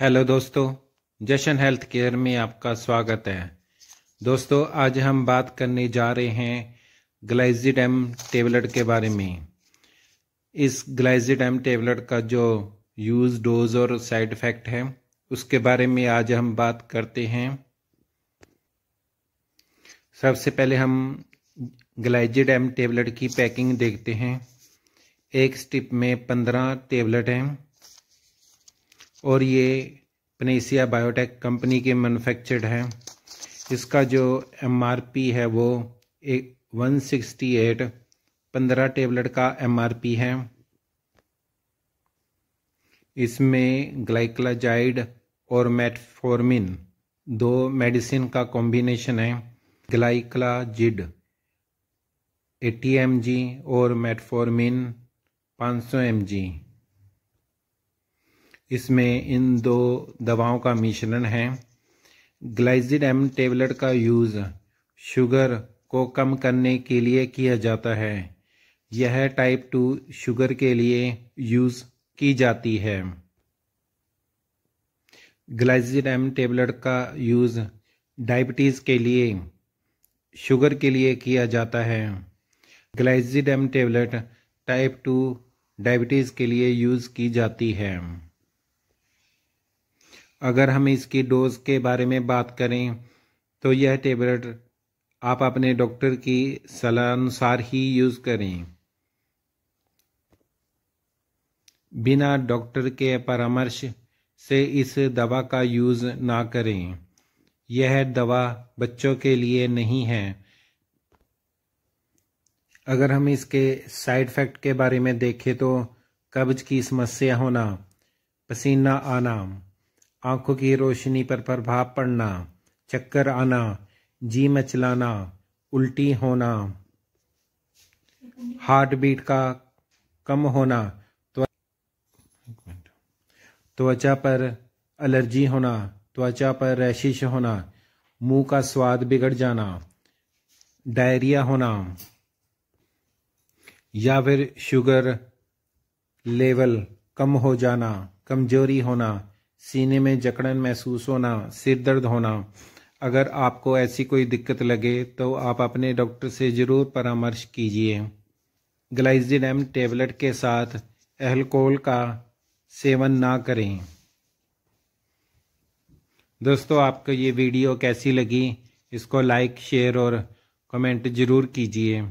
hello दोस्तों जशन health care में आपका स्वागत है दोस्तों आज हम बात करने जा रहे हैं ग्लाइजिडम टेबलेट के बारे में इस ग्लाइजिडम टेबलेट का जो यूज़ डोज और साइड इफ़ेक्ट है उसके बारे में आज हम बात करते हैं सबसे पहले हम ग्लाइजिडम टेबलेट की पैकिंग देखते हैं एक स्टिप में पंद्रह टेबलेट हैं और ये पनेसिया बायोटेक कंपनी के मैनुफेक्चर्ड हैं इसका जो एमआरपी है वो एक वन सिक्सटी एट पंद्रह टेबलेट का एमआरपी है इसमें ग्लाइक्लाजाइड और मेटफॉर्मिन दो मेडिसिन का कॉम्बिनेशन है ग्लाइक्लाजिड ए एमजी और मेटफॉर्मिन 500 सौ इसमें इन दो दवाओं का मिश्रण है ग्लाइजिड एम टेबलेट का यूज़ शुगर को कम करने के लिए किया जाता है यह टाइप टू शुगर के लिए यूज़ की जाती है ग्लाइजिड एम टेबलेट का यूज़ डायबिटीज़ के लिए शुगर के लिए किया जाता है Glizid M tablet type two diabetes के लिए यूज़ की जाती है अगर हम इसकी डोज़ के बारे में बात करें तो यह टेबलेट आप अपने डॉक्टर की सलाह अनुसार ही यूज़ करें बिना डॉक्टर के परामर्श से इस दवा का यूज़ ना करें यह दवा बच्चों के लिए नहीं है अगर हम इसके साइड इफ़ेक्ट के बारे में देखें तो कब्ज की समस्या होना पसीना आना आंखों की रोशनी पर प्रभाव पड़ना चक्कर आना जी मचलाना उल्टी होना हार्ट बीट का कम होना त्वचा पर एलर्जी होना त्वचा पर रैशिश होना मुंह का स्वाद बिगड़ जाना डायरिया होना या फिर शुगर लेवल कम हो जाना कमजोरी होना सीने में जकड़न महसूस होना सिर दर्द होना अगर आपको ऐसी कोई दिक्कत लगे तो आप अपने डॉक्टर से ज़रूर परामर्श कीजिए ग्लाइजिनम टेबलेट के साथ एहलकोल का सेवन ना करें दोस्तों आपको ये वीडियो कैसी लगी इसको लाइक शेयर और कमेंट ज़रूर कीजिए